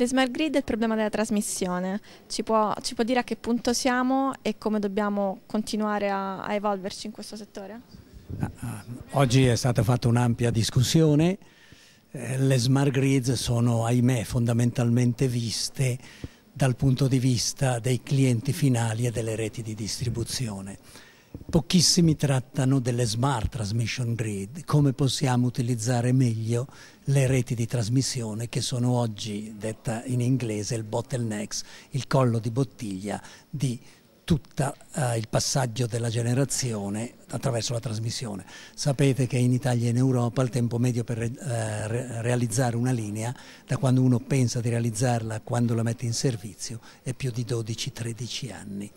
Le smart grid e il problema della trasmissione, ci può, ci può, dire a che punto siamo e come dobbiamo continuare a, a evolverci in questo settore? Ah, ah, oggi è stata fatta un'ampia discussione, eh, le smart grid sono ahimè fondamentalmente viste dal punto di vista dei clienti finali e delle reti di distribuzione Pochissimi trattano delle smart transmission grid, come possiamo utilizzare meglio le reti di trasmissione che sono oggi, detta in inglese, il bottleneck, il collo di bottiglia di tutto eh, il passaggio della generazione attraverso la trasmissione. Sapete che in Italia e in Europa il tempo medio per eh, realizzare una linea, da quando uno pensa di realizzarla a quando la mette in servizio, è più di 12-13 anni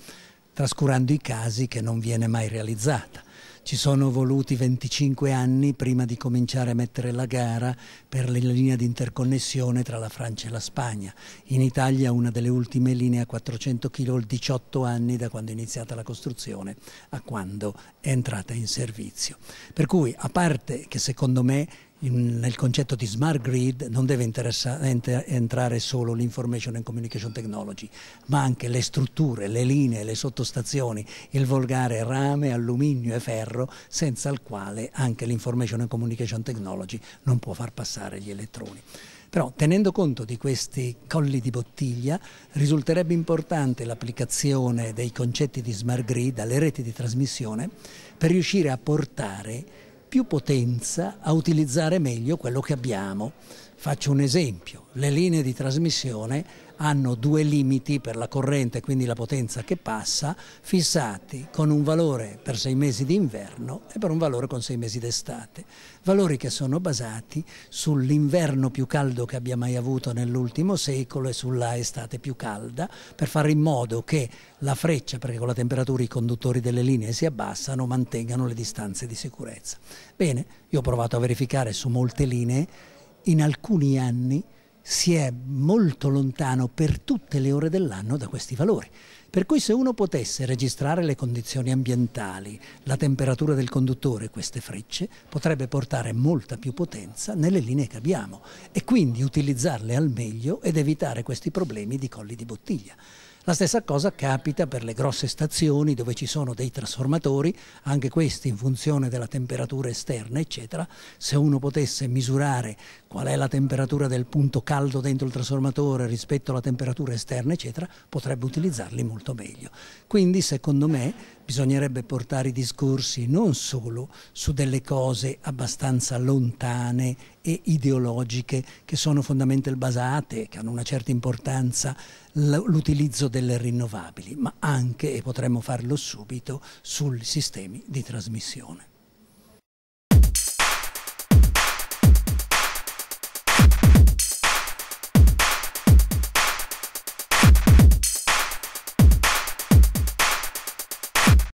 trascurando i casi che non viene mai realizzata. Ci sono voluti 25 anni prima di cominciare a mettere la gara per la linea di interconnessione tra la Francia e la Spagna. In Italia una delle ultime linee a 400 kg, 18 anni da quando è iniziata la costruzione a quando è entrata in servizio. Per cui, a parte che secondo me nel concetto di smart grid non deve ent- entrare solo l'information and communication technology, ma anche le strutture, le linee, le sottostazioni, il volgare rame, alluminio e ferro, senza il quale anche l'information and communication technology non può far passare gli elettroni. Però tenendo conto di questi colli di bottiglia risulterebbe importante l'applicazione dei concetti di smart grid alle reti di trasmissione per riuscire a portare più potenza a utilizzare meglio quello che abbiamo. Faccio un esempio, le linee di trasmissione hanno due limiti per la corrente, quindi la potenza che passa, fissati con un valore per sei mesi d'inverno e per un valore con sei mesi d'estate. Valori che sono basati sull'inverno più caldo che abbia mai avuto nell'ultimo secolo e sulla estate più calda, per fare in modo che la freccia, perché con la temperatura i conduttori delle linee si abbassano, mantengano le distanze di sicurezza. Bene, io ho provato a verificare su molte linee, in alcuni anni si è molto lontano per tutte le ore dell'anno da questi valori. Per cui se uno potesse registrare le condizioni ambientali, la temperatura del conduttore, queste frecce, potrebbe portare molta più potenza nelle linee che abbiamo e quindi utilizzarle al meglio ed evitare questi problemi di colli di bottiglia. La stessa cosa capita per le grosse stazioni dove ci sono dei trasformatori, anche questi in funzione della temperatura esterna, eccetera. Se uno potesse misurare qual è la temperatura del punto caldo dentro il trasformatore rispetto alla temperatura esterna, eccetera, potrebbe utilizzarli molto meglio. Quindi, secondo me, bisognerebbe portare i discorsi non solo su delle cose abbastanza lontane e ideologiche che sono fondamentalmente basate, che hanno una certa importanza, l'utilizzo delle rinnovabili, ma anche, e potremmo farlo subito, sui sistemi di trasmissione.